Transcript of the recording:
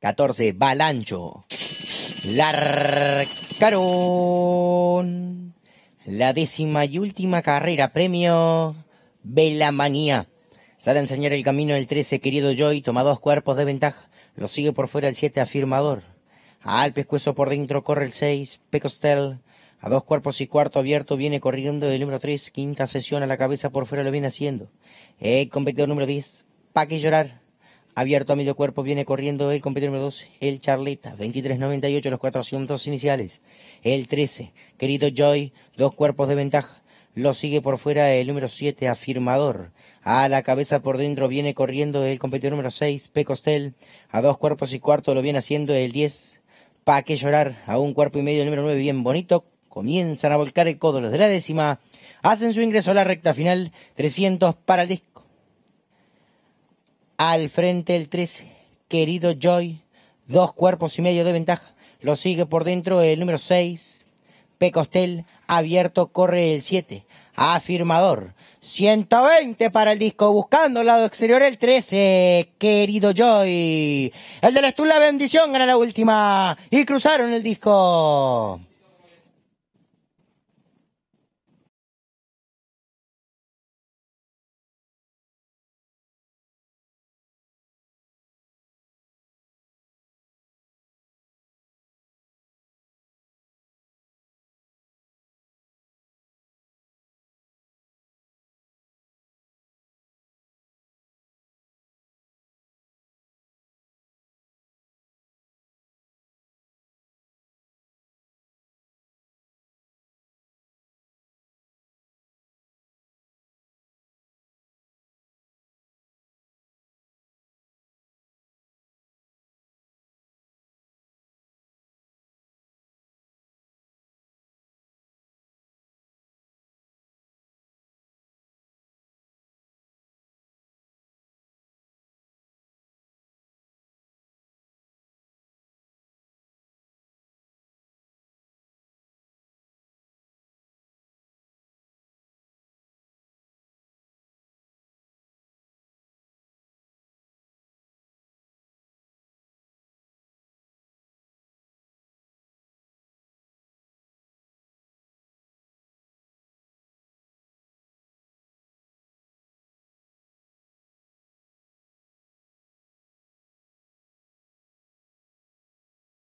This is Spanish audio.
14, Balancho. Larcaron. La décima y última carrera, premio manía Sale a enseñar el camino el 13, querido Joy, toma dos cuerpos de ventaja. Lo sigue por fuera el 7, afirmador. al pescuezo por dentro corre el 6, Pecostel. A dos cuerpos y cuarto abierto viene corriendo el número 3, quinta sesión a la cabeza por fuera lo viene haciendo. El eh, competidor número 10, pa' que llorar. Abierto a medio cuerpo viene corriendo el competidor número 2, el Charleta, 23.98 los 400 iniciales. El 13, querido Joy, dos cuerpos de ventaja. Lo sigue por fuera el número 7, afirmador. A la cabeza por dentro viene corriendo el competidor número 6, Pecostel. A dos cuerpos y cuarto lo viene haciendo el 10. Pa' que llorar. A un cuerpo y medio el número 9, bien bonito. Comienzan a volcar el codo los de la décima. Hacen su ingreso a la recta final. 300 para el disco. Al frente el 13, querido Joy, dos cuerpos y medio de ventaja. Lo sigue por dentro el número 6, Pecostel, abierto corre el 7. Afirmador. 120 para el disco, buscando el lado exterior el 13, querido Joy. El de la bendición gana la última y cruzaron el disco.